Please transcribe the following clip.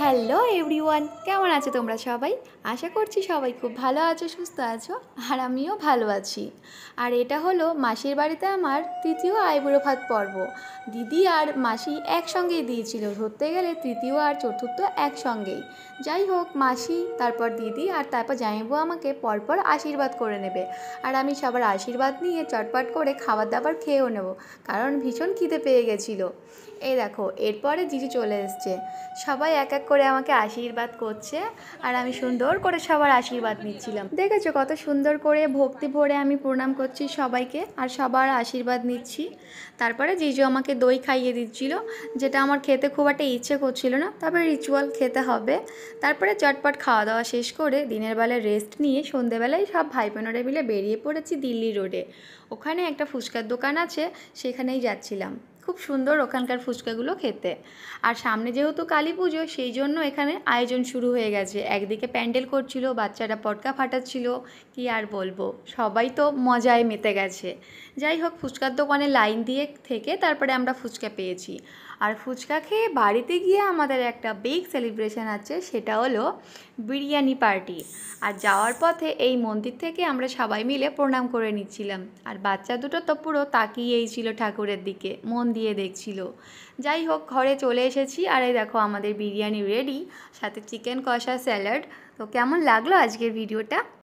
hello everyone কেমন আছো তোমরা সবাই আশা করছি সবাই খুব ভালো আছো সুস্থ আছো আর আমিও ভালো আছি আর এটা হলো মাসির বাড়িতে আমার তৃতীয় আইবুড়ো ভাত পর্ব দিদি আর মাসি একসঙ্গেই দিয়েছিল ধরতে গেলে তৃতীয় আর চতুর্থ একসঙ্গেই যাই হোক মাসি তারপর দিদি আর তারপর জামাইবু আমাকে পরপর আশীর্বাদ করে নেবে আর আমি সবার আশীর্বাদ নিয়ে চটপট করে খাবার দাবার খেয়েও নেব কারণ ভীষণ খিদে পেয়ে গেছিলো এই দেখো এরপরে দিদি চলে এসছে সবাই এক এক করে আমাকে আশীর্বাদ করছে আর আমি সুন্দর করে সবার আশীর্বাদ নিচ্ছিলাম দেখেছো কত সুন্দর করে ভক্তি ভরে আমি প্রণাম করছি সবাইকে আর সবার আশীর্বাদ নিচ্ছি তারপরে জিজু আমাকে দই খাইয়ে দিচ্ছিল যেটা আমার খেতে খুব একটা ইচ্ছে করছিল না তবে রিচুয়াল খেতে হবে তারপরে চটপট খাওয়া দাওয়া শেষ করে দিনের বেলায় রেস্ট নিয়ে সন্ধেবেলায় সব ভাই বোনেরা মিলে বেরিয়ে পড়েছি দিল্লি রোডে ওখানে একটা ফুচকার দোকান আছে সেখানেই যাচ্ছিলাম খুব সুন্দর ওখানকার ফুচকাগুলো খেতে আর সামনে যেহেতু কালী পুজো সেই জন্য এখানে আয়োজন শুরু হয়ে গেছে একদিকে প্যান্ডেল করছিল বাচ্চারা পটকা ফাটাচ্ছিল কি আর বলবো সবাই তো মজায় মেতে গেছে যাই হোক ফুচকার দোকানে লাইন দিয়ে থেকে তারপরে আমরা ফুচকা পেয়েছি আর ফুচকা খেয়ে বাড়িতে গিয়ে আমাদের একটা বিগ সেলিব্রেশন আছে সেটা হলো বিরিয়ানি পার্টি আর যাওয়ার পথে এই মন্দির থেকে আমরা সবাই মিলে প্রণাম করে নিচ্ছিলাম আর বাচ্চা দুটো তো পুরো তাকিয়েই ছিল ঠাকুরের দিকে মন্দির দিয়ে দেখছিল যাই হোক ঘরে চলে এসেছি আর এই দেখো আমাদের বিরিয়ানি রেডি সাথে চিকেন কষা স্যালাড তো কেমন লাগলো আজকের ভিডিওটা